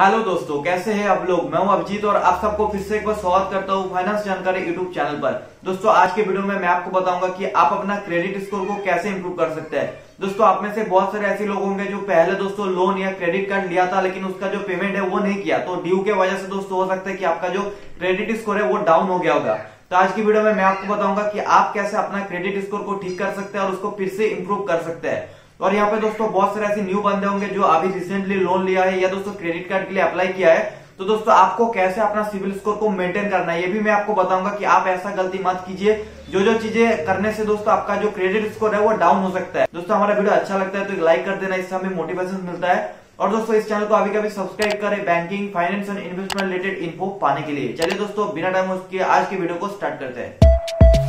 hello दोस्तों कैसे हैं आप लोग मैं हूं अभिजीत और आप सबको फिर से एक बार स्वागत करता हूं फाइनेंस जानकारी यूट्यूब चैनल पर दोस्तों आज के वीडियो में मैं आपको बताऊंगा कि आप अपना क्रेडिट स्कोर को कैसे इंप्रूव कर सकते हैं दोस्तों आप में से बहुत सारे ऐसे लोग होंगे जो पहले दोस्तों लोन या क्रेडिट कार्ड लिया था लेकिन उसका जो पेमेंट है वो नहीं किया तो ड्यू के वजह से दोस्तों हो सकता है कि आपका जो क्रेडिट स्कोर है वो डाउन हो गया होगा तो आज की वीडियो में मैं आपको बताऊंगा कि आप कैसे अपना क्रेडिट स्कोर को ठीक कर सकते हैं और उसको फिर से इंप्रूव कर सकते हैं और यहाँ पे दोस्तों बहुत सारे ऐसे न्यू बंदे होंगे जो अभी रिसेंटली लोन लिया है या दोस्तों क्रेडिट कार्ड के लिए अप्लाई किया है तो दोस्तों आपको कैसे अपना सिविल स्कोर को मेंटेन करना है ये भी मैं आपको बताऊंगा कि आप ऐसा गलती मत कीजिए जो जो चीजें करने से दोस्तों आपका जो क्रेडिट स्कोर है वो डाउन हो सकता है दोस्तों हमारा वीडियो अच्छा लगता है तो लाइक कर देना इससे हमें मोटिवेशन मिलता है और दोस्तों इस चैनल को अभी कभी सब्सक्राइब करें banking finance and investment related info पाने के लिए चलिए दोस्तों बिना टाइम उसके आज के वीडियो को स्टार्ट करते हैं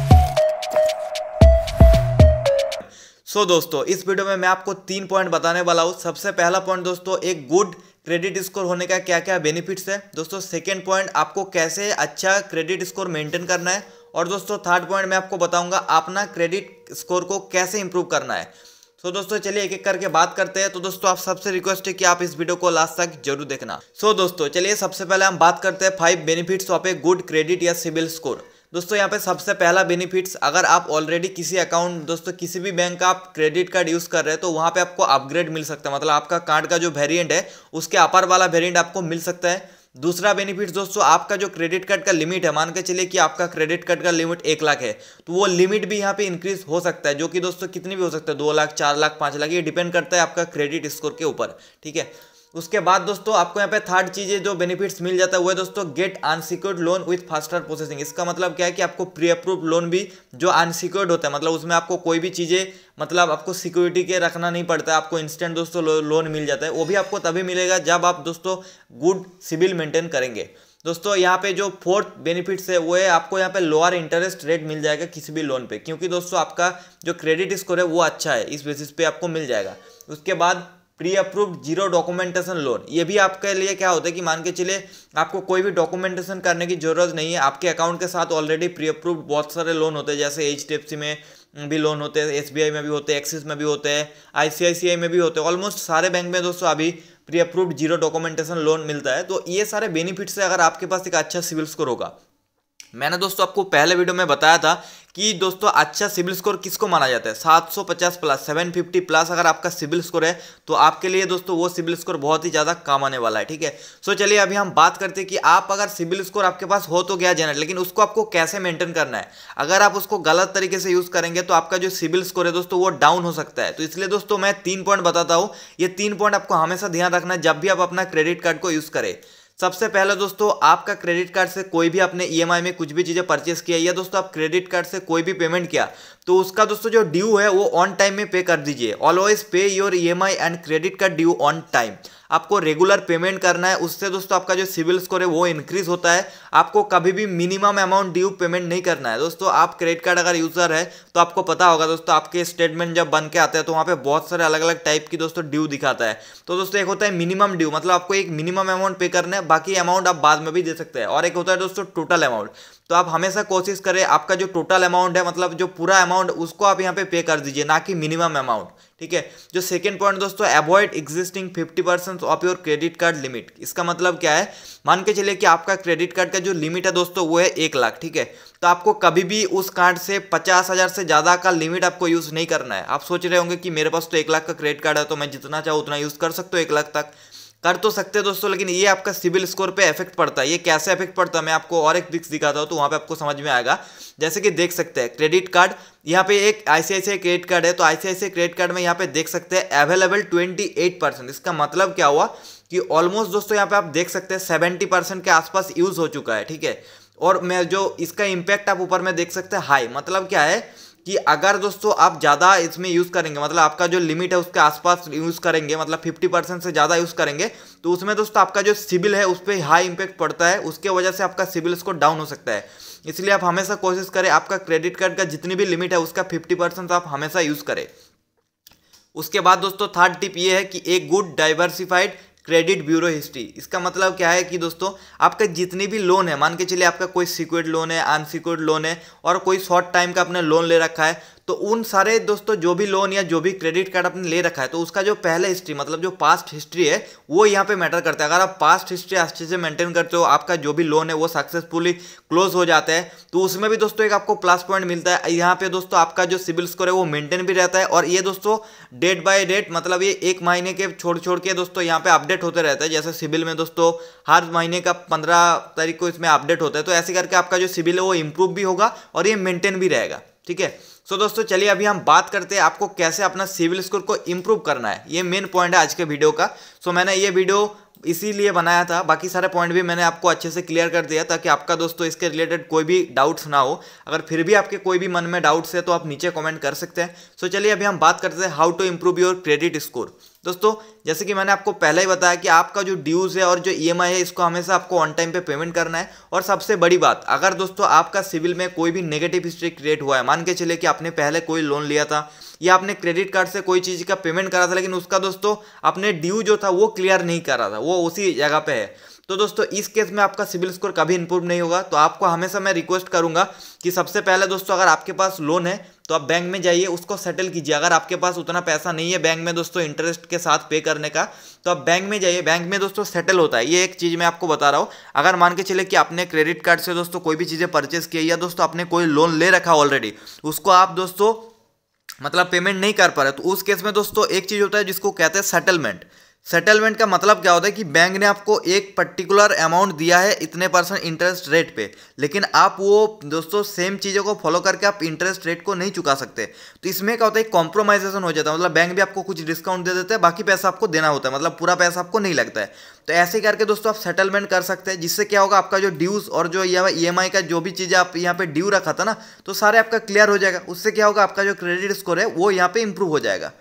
सो so, दोस्तों इस वीडियो में मैं आपको तीन पॉइंट बताने वाला हूँ सबसे पहला पॉइंट दोस्तों एक गुड क्रेडिट स्कोर होने का क्या क्या बेनिफिट्स है दोस्तों सेकेंड पॉइंट आपको कैसे अच्छा क्रेडिट स्कोर मेंटेन करना है और दोस्तों थर्ड पॉइंट मैं आपको बताऊंगा अपना क्रेडिट स्कोर को कैसे इंप्रूव करना है सो so, दोस्तों चलिए एक एक करके बात करते हैं तो दोस्तों आप सबसे रिक्वेस्ट है कि आप इस वीडियो को लास्ट तक जरूर देखना सो so, दोस्तों चलिए सबसे पहले हम बात करते हैं five benefits of a good credit या सिविल स्कोर दोस्तों यहाँ पे सबसे पहला बेनिफिट्स अगर आप ऑलरेडी किसी अकाउंट दोस्तों किसी भी बैंक का आप क्रेडिट कार्ड यूज़ कर रहे हैं तो वहाँ पे आपको अपग्रेड मिल सकता है मतलब आपका कार्ड का जो वेरिएंट है उसके अपर वाला वेरिएंट आपको मिल सकता है दूसरा बेनिफिट दोस्तों आपका जो क्रेडिट कार्ड का लिमिट है मान के चलिए कि आपका क्रेडिट कार्ड का लिमिट एक लाख है तो वो लिमिट भी यहाँ पे इंक्रीज हो सकता है जो कि दोस्तों कितनी भी हो सकता है दो लाख चार लाख पाँच लाख ये डिपेंड करता है आपका क्रेडिट स्कोर के ऊपर ठीक है उसके बाद दोस्तों आपको यहाँ पे थर्ड चीज़ें जो बेनिफिट्स मिल जाता है वो है दोस्तों get unsecured loan with faster processing इसका मतलब क्या है कि आपको प्री अप्रूव लोन भी जो अनसिक्योर्ड होता है मतलब उसमें आपको कोई भी चीज़ें मतलब आपको सिक्योरिटी के रखना नहीं पड़ता आपको इंस्टेंट दोस्तों लो, लोन मिल जाता है वो भी आपको तभी मिलेगा जब आप दोस्तों गुड सिविल मेंटेन करेंगे दोस्तों यहाँ पे जो फोर्थ बेनिफिट्स है वो है आपको यहाँ पे लोअर इंटरेस्ट रेट मिल जाएगा किसी भी लोन पे क्योंकि दोस्तों आपका जो क्रेडिट स्कोर है वो अच्छा है इस बेसिस पे आपको मिल जाएगा उसके बाद pre approved zero documentation loan ये भी आपके लिए क्या होता है कि मान के चलिए आपको कोई भी डॉक्यूमेंटेशन करने की जरूरत नहीं है आपके अकाउंट के साथ ऑलरेडी प्री अप्रूव्ड बहुत सारे लोन होते हैं जैसे एच में भी लोन होते हैं एस में भी होते हैं एक्सिस में भी होते हैं आई में भी होते हैं ऑलमोस्ट सारे बैंक में दोस्तों अभी pre approved zero documentation loan मिलता है तो ये सारे बेनिफिट्स है अगर आपके पास एक अच्छा सिविल स्कोर होगा मैंने दोस्तों आपको पहले वीडियो में बताया था कि दोस्तों अच्छा सिविल स्कोर किसको माना जाता है 750 प्लस 750 प्लस अगर आपका सिविल स्कोर है तो आपके लिए दोस्तों वो सिविल स्कोर बहुत ही ज़्यादा काम आने वाला है ठीक है सो चलिए अभी हम बात करते हैं कि आप अगर सिविल स्कोर आपके पास हो तो गया जनरल लेकिन उसको आपको कैसे मेंटेन करना है अगर आप उसको गलत तरीके से यूज़ करेंगे तो आपका जो सिविल स्कोर है दोस्तों वो डाउन हो सकता है तो इसलिए दोस्तों मैं तीन पॉइंट बताता हूँ ये तीन पॉइंट आपको हमेशा ध्यान रखना है जब भी आप अपना क्रेडिट कार्ड को यूज़ करें सबसे पहले दोस्तों आपका क्रेडिट कार्ड से कोई भी आपने ईएमआई e में कुछ भी चीज़ें परचेस किया या दोस्तों आप क्रेडिट कार्ड से कोई भी पेमेंट किया तो उसका दोस्तों जो ड्यू है वो ऑन टाइम में पे कर दीजिए always pay your E M I and credit card due on time आपको रेगुलर पेमेंट करना है उससे दोस्तों आपका जो सिविल स्कोर है वो इंक्रीज होता है आपको कभी भी मिनिमम अमाउंट ड्यू पेमेंट नहीं करना है दोस्तों आप क्रेडिट कार्ड अगर यूज़र है तो आपको पता होगा दोस्तों आपके स्टेटमेंट जब बन के आते हैं तो वहाँ पर बहुत सारे अलग अलग टाइप की दोस्तों ड्यू दिखाता है तो दोस्तों एक होता है मिनिमम ड्यू मतलब आपको एक मिनिमम अमाउंट पे करना है बाकी अमाउंट आप बाद में भी दे सकते हैं और एक होता है दोस्तों टोटल अमाउंट तो आप हमेशा कोशिश करें आपका जो टोटल अमाउंट है मतलब जो पूरा अमाउंट उसको आप यहाँ पे पे कर दीजिए ना कि मिनिमम अमाउंट ठीक है जो सेकंड पॉइंट दोस्तों avoid existing fifty percent of your credit card limit इसका मतलब क्या है मान के चलिए कि आपका क्रेडिट कार्ड का जो लिमिट है दोस्तों वो है एक लाख ठीक है तो आपको कभी भी उस कार्ड से पचास हज़ार से ज़्यादा का लिमिट आपको यूज़ नहीं करना है आप सोच रहे होंगे कि मेरे पास तो एक लाख का क्रेडिट कार्ड है तो मैं जितना चाहूँ उतना यूज़ कर सकता हूँ एक लाख तक कर तो सकते हैं दोस्तों लेकिन ये आपका सिविल स्कोर पे इफेक्ट पड़ता है ये कैसे इफेक्ट पड़ता है मैं आपको और एक दिक्स दिखाता हूँ तो वहाँ पे आपको समझ में आएगा जैसे कि देख सकते हैं क्रेडिट कार्ड यहाँ पे एक आईसीआईसीआई क्रेडिट कार्ड है तो आईसीआईसीआई क्रेडिट कार्ड में यहाँ पे देख सकते हैं अवेलेबल ट्वेंटी एट परसेंट इसका मतलब क्या हुआ कि ऑलमोस्ट दोस्तों यहाँ पे आप देख सकते हैं सेवेंटी परसेंट के आसपास यूज़ हो चुका है ठीक है और मैं जो इसका इम्पैक्ट आप ऊपर में देख सकते हैं हाई मतलब क्या है कि अगर दोस्तों आप ज़्यादा इसमें यूज़ करेंगे मतलब आपका जो लिमिट है उसके आसपास यूज़ करेंगे मतलब फिफ्टी परसेंट से ज़्यादा यूज़ करेंगे तो उसमें दोस्तों आपका जो सिबिल है उस पर हाई इम्पैक्ट पड़ता है उसके वजह से आपका सिबिल स्कोर डाउन हो सकता है इसलिए आप हमेशा कोशिश करें आपका क्रेडिट कार्ड का जितनी भी लिमिट है उसका फिफ्टी परसेंट आप हमेशा यूज़ करें उसके बाद दोस्तों थर्ड टिप ये है कि एक good diversified credit bureau history इसका मतलब क्या है कि दोस्तों आपका जितने भी लोन है मान के चलिए आपका कोई सिक्योर्ड लोन है अनसिक्योर्ड लोन है और कोई शॉर्ट टाइम का आपने लोन ले रखा है तो उन सारे दोस्तों जो भी लोन या जो भी क्रेडिट कार्ड आपने ले रखा है तो उसका जो पहले हिस्ट्री मतलब जो पास्ट हिस्ट्री है वो यहाँ पे मैटर करता है अगर आप पास्ट हिस्ट्री अच्छे से मेंटेन करते हो आपका जो भी लोन है वो सक्सेसफुली क्लोज हो जाता है तो उसमें भी दोस्तों एक आपको प्लस पॉइंट मिलता है यहाँ पे दोस्तों आपका जो सिविल स्कोर है वो मेंटेन भी रहता है और ये दोस्तों डेट बाय डेट मतलब ये एक महीने के छोड़ छोड़ के दोस्तों यहाँ पे अपडेट होते रहता है जैसे सिविल में दोस्तों हर महीने का पंद्रह तारीख को इसमें अपडेट होता है तो ऐसे करके आपका जो सिविल है वो इम्प्रूव भी होगा और ये मेंटेन भी रहेगा ठीक है सो दोस्तों चलिए अभी हम बात करते हैं आपको कैसे अपना सिविल स्कोर को इम्प्रूव करना है ये मेन पॉइंट है आज के वीडियो का सो मैंने ये वीडियो इसीलिए बनाया था बाकी सारे पॉइंट भी मैंने आपको अच्छे से क्लियर कर दिया ताकि आपका दोस्तों इसके रिलेटेड कोई भी डाउट्स ना हो अगर फिर भी आपके कोई भी मन में डाउट्स है तो आप नीचे कमेंट कर सकते हैं सो so, चलिए अभी हम बात करते हैं how to improve your credit score दोस्तों जैसे कि मैंने आपको पहले ही बताया कि आपका जो ड्यूज़ है और जो ई e है इसको हमेशा आपको ऑन टाइम पे पेमेंट करना है और सबसे बड़ी बात अगर दोस्तों आपका सिविल में कोई भी नेगेटिव हिस्ट्री क्रिएट हुआ है मान के चले कि आपने पहले कोई लोन लिया था या आपने क्रेडिट कार्ड से कोई चीज़ का पेमेंट करा था लेकिन उसका दोस्तों अपने ड्यू जो था वो क्लियर नहीं करा था वो उसी जगह पर है तो दोस्तों इस केस में आपका सिविल स्कोर कभी इंप्रूव नहीं होगा तो आपको हमेशा मैं रिक्वेस्ट करूंगा कि सबसे पहले दोस्तों अगर आपके पास लोन है तो आप बैंक में जाइए उसको सेटल कीजिए अगर आपके पास उतना पैसा नहीं है बैंक में दोस्तों इंटरेस्ट के साथ पे करने का तो आप बैंक में जाइए बैंक में दोस्तों सेटल होता है ये एक चीज़ मैं आपको बता रहा हूँ अगर मान के चले कि आपने क्रेडिट कार्ड से दोस्तों कोई भी चीज़ें परचेस की या दोस्तों आपने कोई लोन ले रखा ऑलरेडी उसको आप दोस्तों मतलब पेमेंट नहीं कर पा रहे तो उस केस में दोस्तों एक चीज़ होता है जिसको कहते हैं सेटलमेंट सेटलमेंट का मतलब क्या होता है कि बैंक ने आपको एक पर्टिकुलर अमाउंट दिया है इतने परसेंट इंटरेस्ट रेट पे लेकिन आप वो दोस्तों सेम चीज़ों को फॉलो करके आप इंटरेस्ट रेट को नहीं चुका सकते तो इसमें क्या होता है कॉम्प्रोमाइजेशन हो जाता है मतलब बैंक भी आपको कुछ डिस्काउंट दे देते हैं बाकी पैसा आपको देना होता है मतलब पूरा पैसा आपको नहीं लगता है तो ऐसे करके दोस्तों आप सेटलमेंट कर सकते हैं जिससे क्या होगा आपका जो ड्यूज़ और जो ई e का जो भी चीज़ आप यहाँ पर ड्यू रखा था ना तो सारे आपका क्लियर हो जाएगा उससे क्या होगा आपका जो क्रेडिट स्कोर है वो यहाँ पर इंप्रूव हो जाएगा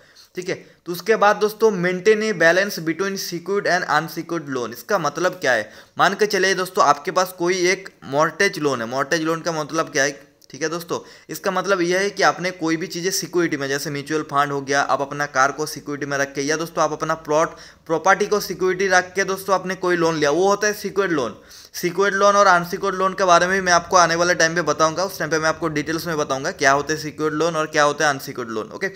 ठीक है तो उसके बाद दोस्तों maintain a balance between secured and unsecured loan इसका मतलब क्या है मान के चले दोस्तों आपके पास कोई एक मॉर्टेज लोन है मॉर्टेज लोन का मतलब क्या है ठीक है दोस्तों इसका मतलब यह है कि आपने कोई भी चीज़ें सिक्योरिटी में जैसे म्यूचुअल फंड हो गया आप अपना कार को सिक्योरिटी में रख के या दोस्तों आप अपना प्लॉट प्रॉपर्टी को सिक्योरिटी रख के दोस्तों आपने कोई लोन लिया वो होता है सिक्योर्ड लोन सिक्योर्ड लोन और अनसिक्योर्ड लोन के बारे में भी मैं आपको आने वाले टाइम पर बताऊंगा उस टाइम पर मैं आपको डिटेल्स में बताऊँगा क्या होते हैं सिक्योर्ड लोन और क्या होते हैं अनसिक्योर्ड लोन ओके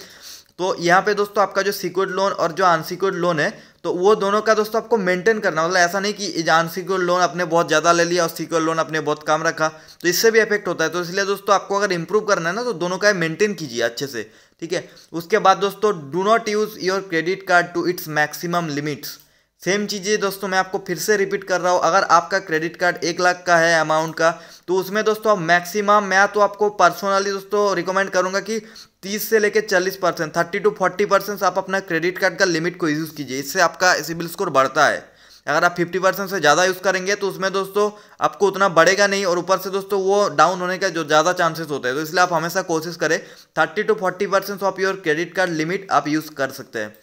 तो यहाँ पे दोस्तों आपका जो सिक्योर्ड लोन और जो अनसिक्योर्ड लोन है तो वो दोनों का दोस्तों आपको मेंटेन करना मतलब ऐसा नहीं कि अनसिक्योर्ड लोन आपने बहुत ज़्यादा ले लिया और सिक्योर लोन आपने बहुत कम रखा तो इससे भी इफेक्ट होता है तो इसलिए दोस्तों आपको अगर इंप्रूव करना है ना तो दोनों का मेंटेन कीजिए अच्छे से ठीक है उसके बाद दोस्तों do not use your credit card to its maximum limits same चीज़ें दोस्तों मैं आपको फिर से रिपीट कर रहा हूँ अगर आपका क्रेडिट कार्ड एक लाख का है अमाउंट का तो उसमें दोस्तों आप मैक्सिमम मैं तो आपको पर्सनली दोस्तों रिकमेंड करूँगा कि तीस से लेकर चालीस percent thirty to forty percent आप अपना क्रेडिट कार्ड का लिमिट को यूज़ कीजिए इससे आपका सिबिल स्कोर बढ़ता है अगर आप फिफ्टी परसेंट से ज़्यादा यूज़ करेंगे तो उसमें दोस्तों आपको उतना बढ़ेगा नहीं और ऊपर से दोस्तों वो डाउन होने का जो ज़्यादा चांसेस होते हैं तो इसलिए आप हमेशा कोशिश करें thirty to forty percent of your credit card limit आप यूज़ कर सकते हैं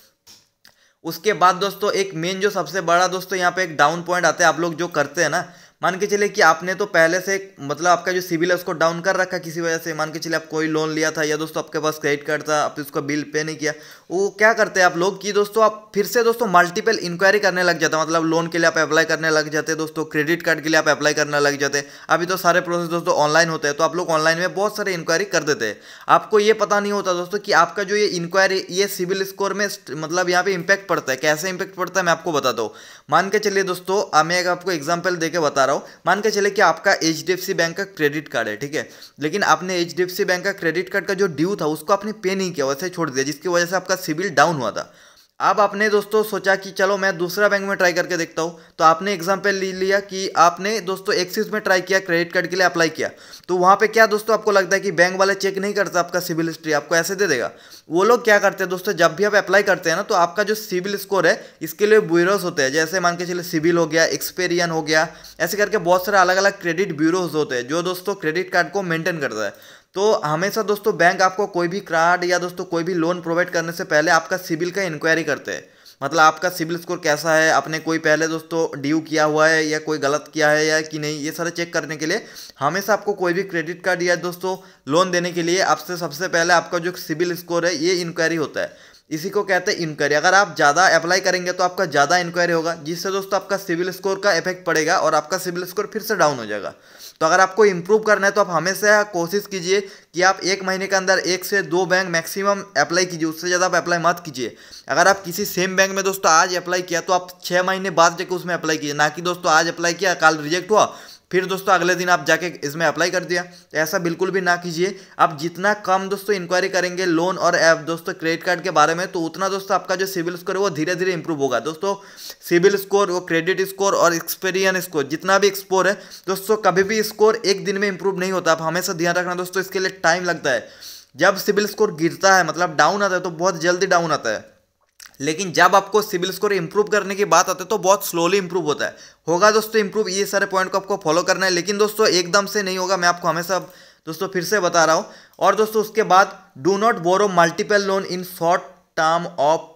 उसके बाद दोस्तों एक मेन जो सबसे बड़ा दोस्तों यहाँ पे एक डाउन पॉइंट आता है आप लोग जो करते हैं ना मान के चले कि आपने तो पहले से मतलब आपका जो सिविल है उसको डाउन कर रखा किसी वजह से मान के चले आप कोई लोन लिया था या दोस्तों आपके पास क्रेडिट कार्ड था आपने उसका बिल पे नहीं किया वो क्या करते हैं आप लोग कि दोस्तों आप फिर से दोस्तों मल्टीपल इंक्वायरी करने लग जाते हैं मतलब लोन के लिए आप अप्लाई करने लग जाते हैं दोस्तों क्रेडिट कार्ड के लिए आप अप्लाई करने लग जाते हैं अभी तो सारे प्रोसेस दोस्तों ऑनलाइन होते हैं तो आप लोग ऑनलाइन में बहुत सारे इंक्वायरी कर देते हैं आपको ये पता नहीं होता दोस्तों कि आपका जो ये इंक्वायरी ये सिविल स्कोर में मतलब यहाँ पे इम्पैक्ट पड़ता है कैसे इम्पैक्ट पड़ता है मैं आपको बताता हूँ मान के चलिए दोस्तों मैं एक आपको एग्जाम्पल दे बता रहा हूँ मान के चलिए कि आपका एच बैंक का क्रेडिट कार्ड है ठीक है लेकिन आपने एच बैंक का क्रेडिट कार्ड का जो ड्यू था उसको आपने पे नहीं किया वैसे छोड़ दिया जिसकी वजह से आपका सिविल डाउन हुआ था अब आपने दोस्तों सोचा कि चलो मैं दूसरा बैंक में ट्राई करके देखता हूँ तो आपने एग्जाम्पल ले लिया कि आपने दोस्तों एक्सिस में ट्राई किया क्रेडिट कार्ड के लिए अप्लाई किया तो वहाँ पे क्या दोस्तों आपको लगता है कि बैंक वाले चेक नहीं करते आपका सिविल हिस्ट्री आपको ऐसे दे देगा वो लोग क्या करते हैं दोस्तों जब भी आप अप्लाई करते हैं ना तो आपका जो सिविल स्कोर है इसके लिए ब्यूरोज होते हैं जैसे मान के चलिए सिविल हो गया एक्सपेरियन हो गया ऐसे करके बहुत सारे अलग अलग क्रेडिट ब्यूरोज होते हैं जो दोस्तों क्रेडिट कार्ड को मेंटेन करता है तो हमेशा दोस्तों बैंक आपको कोई भी कार्ड या दोस्तों कोई भी लोन प्रोवाइड करने से पहले आपका सिविल का इंक्वायरी करते हैं मतलब आपका सिविल स्कोर कैसा है आपने कोई पहले दोस्तों ड्यू किया हुआ है या कोई गलत किया है या कि नहीं ये सारे चेक करने के लिए हमेशा आपको कोई भी क्रेडिट कार्ड या दोस्तों लोन देने के लिए आपसे सबसे पहले आपका जो सिविल स्कोर है ये इंक्वायरी होता है इसी को कहते हैं इंक्वायरी अगर आप ज़्यादा अप्लाई करेंगे तो आपका ज़्यादा इंक्वायरी होगा जिससे दोस्तों आपका सिविल स्कोर का इफेक्ट पड़ेगा और आपका सिविल स्कोर फिर से डाउन हो जाएगा तो अगर आपको इम्प्रूव करना है तो आप हमेशा कोशिश कीजिए कि आप एक महीने के अंदर एक से दो बैंक मैक्सिमम अप्लाई कीजिए उससे ज़्यादा आप अप्लाई मत कीजिए अगर आप किसी सेम बैंक में दोस्तों आज अप्लाई किया तो आप छः महीने बाद जाकर उसमें अप्लाई कीजिए ना कि दोस्तों आज अप्लाई किया कल रिजेक्ट हुआ फिर दोस्तों अगले दिन आप जाके इसमें अप्लाई कर दिया तो ऐसा बिल्कुल भी ना कीजिए आप जितना कम दोस्तों इंक्वायरी करेंगे लोन और ऐप दोस्तों क्रेडिट कार्ड के बारे में तो उतना दोस्तों आपका जो सिविल स्कोर है वो धीरे धीरे इंप्रूव होगा दोस्तों सिविल स्कोर वो क्रेडिट स्कोर और एक्सपीरियंस स्कोर जितना भी स्कोर है दोस्तों कभी भी स्कोर एक दिन में इंप्रूव नहीं होता आप हमेशा ध्यान रखना दोस्तों इसके लिए टाइम लगता है जब सिविल स्कोर गिरता है मतलब डाउन आता है तो बहुत जल्दी डाउन आता है लेकिन जब आपको सिविल स्कोर इंप्रूव करने की बात आती है तो बहुत स्लोली इंप्रूव होता है होगा दोस्तों इंप्रूव ये सारे पॉइंट को आपको फॉलो करना है लेकिन दोस्तों एकदम से नहीं होगा मैं आपको हमेशा दोस्तों फिर से बता रहा हूँ और दोस्तों उसके बाद do not borrow multiple loan in short term of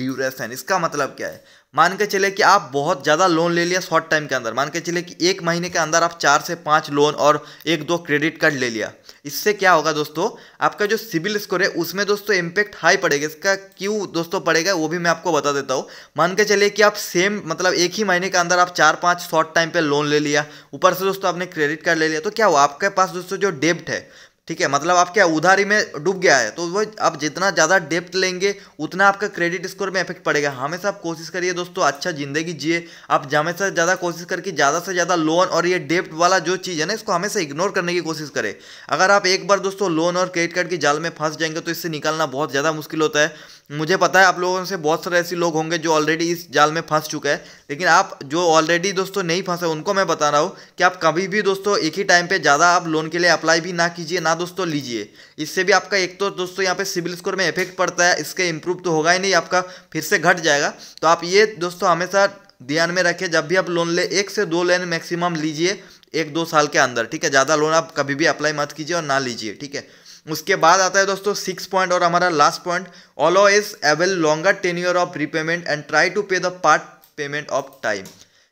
duration इसका मतलब क्या है मान के चले कि आप बहुत ज़्यादा लोन ले लिया शॉर्ट टाइम के अंदर मान के चले कि एक महीने के अंदर आप चार से पाँच लोन और एक दो क्रेडिट कार्ड ले लिया इससे क्या होगा दोस्तों आपका जो सिविल स्कोर है उसमें दोस्तों इम्पैक्ट हाई पड़ेगा इसका क्यों दोस्तों पड़ेगा वो भी मैं आपको बता देता हूँ मान के चले कि आप सेम मतलब एक ही महीने के अंदर आप चार पाँच शॉर्ट टाइम पर लोन ले लिया ऊपर से दोस्तों आपने क्रेडिट कार्ड ले लिया तो क्या हुआ आपके पास दोस्तों जो डेब्ट है ठीक है मतलब आप क्या उधारी में डूब गया है तो वो आप जितना ज़्यादा डेप्थ लेंगे उतना आपका क्रेडिट स्कोर में इफेक्ट पड़ेगा हमेशा आप कोशिश करिए दोस्तों अच्छा ज़िंदगी जिए आप हमेशा ज़्यादा कोशिश करके ज़्यादा से ज़्यादा लोन और ये डेप्ट वाला जो चीज़ है ना इसको हमेशा इग्नोर करने की कोशिश करें अगर आप एक बार दोस्तों लोन और क्रेडिट कार्ड के जाल में फंस जाएंगे तो इससे निकालना बहुत ज़्यादा मुश्किल होता है मुझे पता है आप लोगों से बहुत सारे ऐसे लोग होंगे जो ऑलरेडी इस जाल में फंस चुका है लेकिन आप जो ऑलरेडी दोस्तों नहीं फंसे उनको मैं बता रहा हूँ कि आप कभी भी दोस्तों एक ही टाइम पे ज़्यादा आप लोन के लिए अप्लाई भी ना कीजिए ना दोस्तों लीजिए इससे भी आपका एक तो दोस्तों यहाँ पर सिविल स्कोर में इफेक्ट पड़ता है इसके इम्प्रूव तो होगा ही नहीं आपका फिर से घट जाएगा तो आप ये दोस्तों हमेशा ध्यान में रखें जब भी आप लोन ले एक से दो लेन मैक्सिमम लीजिए एक दो साल के अंदर ठीक है ज़्यादा लोन आप कभी भी अप्लाई मत कीजिए और ना लीजिए ठीक है उसके बाद आता है दोस्तों सिक्स पॉइंट और हमारा last point allow is avail longer tenure of repayment and try to pay the part payment of time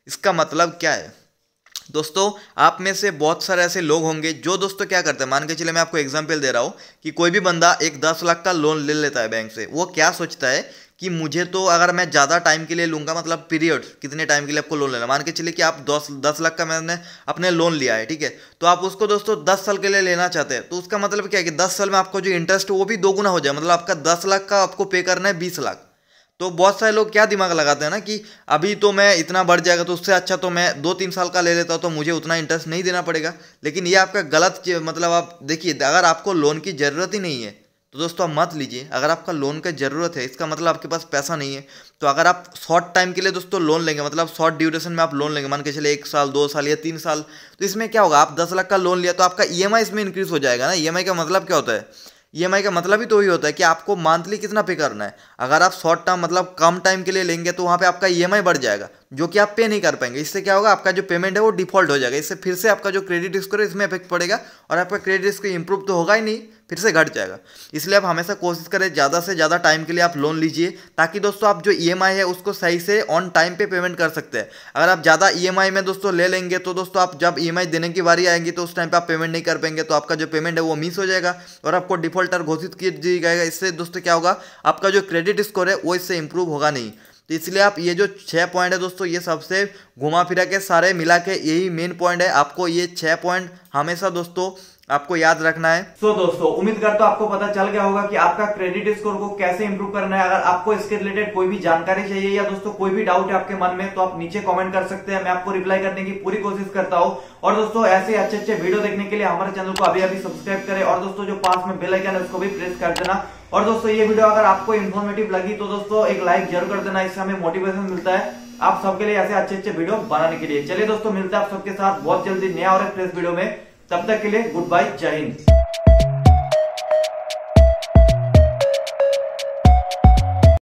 इसका मतलब क्या है दोस्तों आप में से बहुत सारे ऐसे लोग होंगे जो दोस्तों क्या करते हैं मान के चले मैं आपको एग्जाम्पल दे रहा हूँ कि कोई भी बंदा एक दस लाख का लोन ले लेता है बैंक से वो क्या सोचता है कि मुझे तो अगर मैं ज़्यादा टाइम के लिए लूँगा मतलब पीरियड कितने टाइम के लिए आपको लोन लेना मान के चलिए कि आप दस दस लाख का मैंने अपने लोन लिया है ठीक है तो आप उसको दोस्तों दस साल के लिए लेना चाहते हैं तो उसका मतलब क्या है कि दस साल में आपको जो इंटरेस्ट वो भी दोगुना हो जाए मतलब आपका दस लाख का आपको पे करना है बीस लाख तो बहुत सारे लोग क्या दिमाग लगाते हैं ना कि अभी तो मैं इतना बढ़ जाएगा तो उससे अच्छा तो मैं दो तीन साल का ले लेता हूँ तो मुझे उतना इंटरेस्ट नहीं देना पड़ेगा लेकिन ये आपका गलत मतलब आप देखिए अगर आपको लोन की ज़रूरत ही नहीं है तो दोस्तों आप मत लीजिए अगर आपका लोन का ज़रूरत है इसका मतलब आपके पास पैसा नहीं है तो अगर आप शॉर्ट टाइम के लिए दोस्तों लोन लेंगे मतलब शॉर्ट ड्यूरेशन में आप लोन लेंगे मान के चले एक साल दो साल या तीन साल तो इसमें क्या होगा आप दस लाख का लोन लिया तो आपका ई इसमें इंक्रीज़ हो जाएगा ना ई का मतलब क्या होता है ई का मतलब ही तो ही होता है कि आपको मंथली कितना पे करना है अगर आप शॉर्ट टर्म मतलब कम टाइम के लिए लेंगे तो वहाँ पे आपका ई बढ़ जाएगा जो कि आप पे नहीं कर पाएंगे इससे क्या होगा आपका जो पेमेंट है वो डिफॉल्ट हो जाएगा इससे फिर से आपका जो क्रेडिट स्कोर है इसमें इफेक्ट पड़ेगा और आपका क्रेडिट स्कोर इंप्रूव तो होगा ही नहीं फिर से घट जाएगा इसलिए आप हमेशा कोशिश करें ज़्यादा से ज़्यादा टाइम के लिए आप लोन लीजिए ताकि दोस्तों आप जो ई e है उसको सही से ऑन टाइम पे पेमेंट कर सकते हैं अगर आप ज़्यादा ई e में दोस्तों ले लेंगे तो दोस्तों आप जब ई e देने की बारी आएंगी तो उस टाइम पर आप पेमेंट नहीं कर पाएंगे तो आपका जो पेमेंट है वो मिस हो जाएगा और आपको डिफॉल्टर घोषित किया जाएगा इससे दोस्तों क्या होगा आपका जो क्रेडिट स्कोर है वो इससे इंप्रूव होगा नहीं तो इसलिए आप ये जो छः पॉइंट है दोस्तों ये सबसे घुमा फिरा के सारे मिला के यही मेन पॉइंट है आपको ये छः पॉइंट हमेशा दोस्तों आपको याद रखना है सो so, दोस्तों उम्मीद करता तो आपको पता चल गया होगा कि आपका क्रेडिट स्कोर को कैसे इंप्रूव करना है अगर आपको इसके रिलेटेड कोई भी जानकारी चाहिए या दोस्तों कोई भी डाउट है आपके मन में तो आप नीचे कमेंट कर सकते हैं मैं आपको रिप्लाई करने की पूरी कोशिश करता हूँ और दोस्तों ऐसे अच्छे अच्छे वीडियो देखने के लिए हमारे चैनल को अभी अभी सब्सक्राइब करें और दोस्तों जो पास में बेलाइकन है उसको भी प्रेस कर देना और दोस्तों ये वीडियो अगर आपको इन्फॉर्मेटिव लगी तो दोस्तों एक लाइक जरूर कर देना इससे हमें मोटिवेशन मिलता है आप सबके लिए ऐसे अच्छे अच्छे वीडियो बनाने के लिए चलिए दोस्तों मिलते हैं आप सबके साथ बहुत जल्दी नया और प्रेस वीडियो में तब तक के लिए गुड बाय जय हिंद